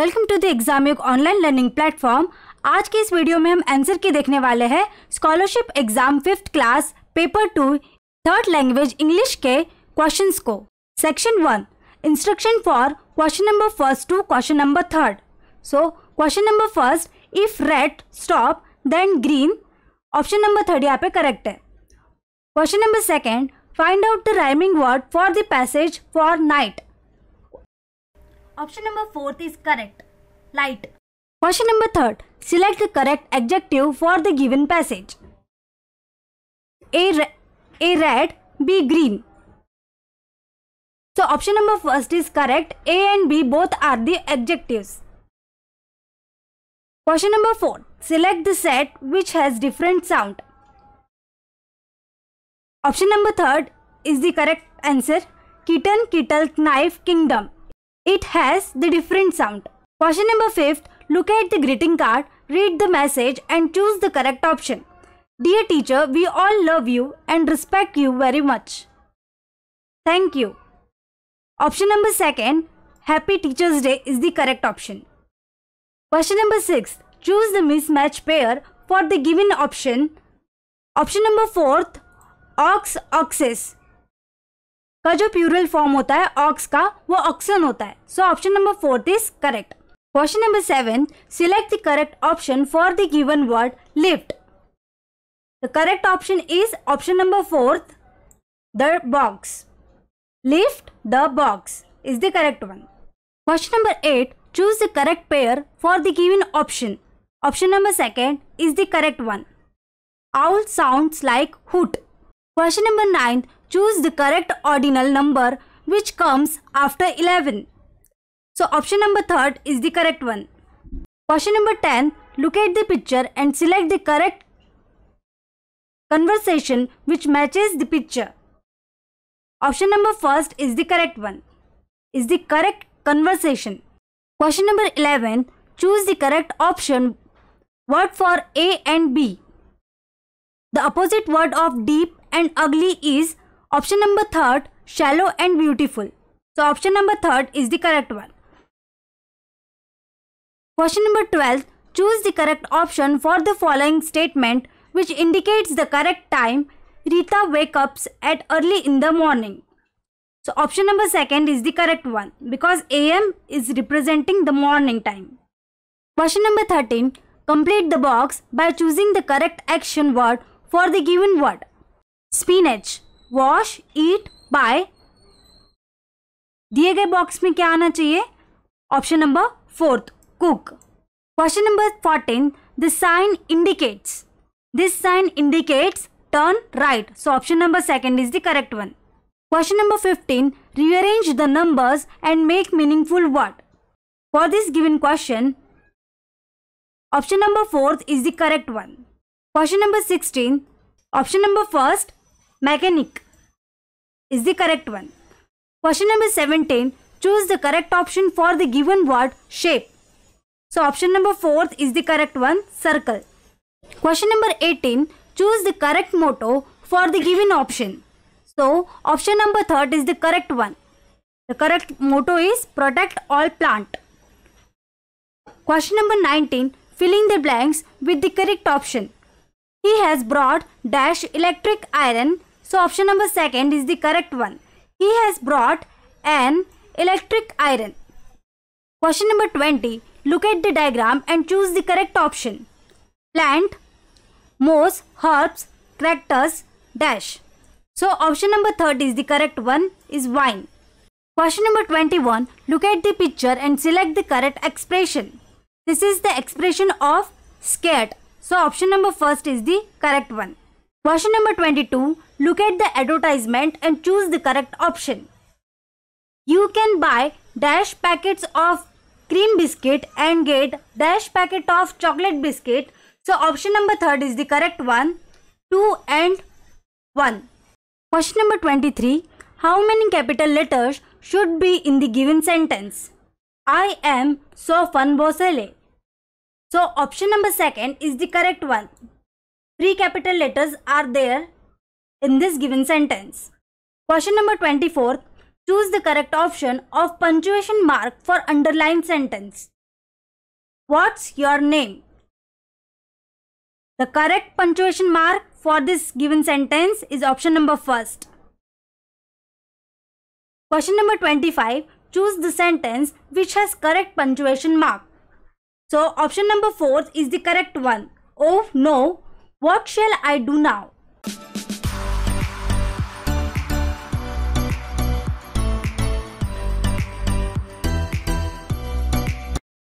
Welcome to the exam online learning platform आज के इस वीडियो में हम आंसर की देखने वाले हैं scholarship exam fifth class paper two third language English के क्वेश्चंस को section one instruction for question number first to question number third so question number first if red stop then green option number third यहाँ पे correct है question number second find out the rhyming word for the passage for night Option number 4th is correct. Light. Question number 3rd. Select the correct adjective for the given passage. A, A red, B green. So option number first is correct. A and B both are the adjectives. Question number 4. Select the set which has different sound. Option number 3 is the correct answer. Kitten, kettle, knife, kingdom. It has the different sound. Question number 5. Look at the greeting card, read the message and choose the correct option. Dear teacher, we all love you and respect you very much. Thank you. Option number second. Happy Teacher's Day is the correct option. Question number 6. Choose the mismatch pair for the given option. Option number 4. Ox, oxes. का जो plural form होता है aux का वो ऑक्सन होता है so option number fourth is correct question number seven select the correct option for the given word lift the correct option is option number fourth the box lift the box is the correct one question number eight choose the correct pair for the given option option number second is the correct one owl sound like hoot Question number 9. Choose the correct ordinal number which comes after 11. So option number 3rd is the correct one. Question number 10. Look at the picture and select the correct conversation which matches the picture. Option number 1st is the correct one. Is the correct conversation. Question number 11. Choose the correct option word for A and B. The opposite word of deep and ugly is option number third, shallow and beautiful. So option number third is the correct one. Question number 12. Choose the correct option for the following statement which indicates the correct time Rita wakes up at early in the morning. So option number second is the correct one because AM is representing the morning time. Question number 13. Complete the box by choosing the correct action word for the given word. Spinach wash eat buy दिए गए box में क्या आना चाहिए option number fourth cook question number fourteen the sign indicates this sign indicates turn right so option number second is the correct one question number fifteen rearrange the numbers and make meaningful word for this given question option number fourth is the correct one question number sixteen option number first Mechanic is the correct one. Question number 17. Choose the correct option for the given word shape. So option number 4th is the correct one circle. Question number 18. Choose the correct motto for the given option. So option number 3rd is the correct one. The correct motto is protect all plant. Question number 19. Filling the blanks with the correct option. He has brought dash electric iron so option number second is the correct one. He has brought an electric iron. Question number 20. Look at the diagram and choose the correct option. Plant, moss, herbs, cactus, dash. So option number third is the correct one is wine. Question number 21. Look at the picture and select the correct expression. This is the expression of scared. So option number first is the correct one. Question number 22 look at the advertisement and choose the correct option. You can buy dash packets of cream biscuit and get dash packet of chocolate biscuit. So option number 3 is the correct one. 2 and 1. Question number 23. How many capital letters should be in the given sentence? I am so fun bosele. So option number second is the correct one. Three capital letters are there in this given sentence. Question number 24. Choose the correct option of punctuation mark for underlined sentence. What's your name? The correct punctuation mark for this given sentence is option number first. Question number 25. Choose the sentence which has correct punctuation mark. So option number 4 is the correct one. Oh no, what shall I do now?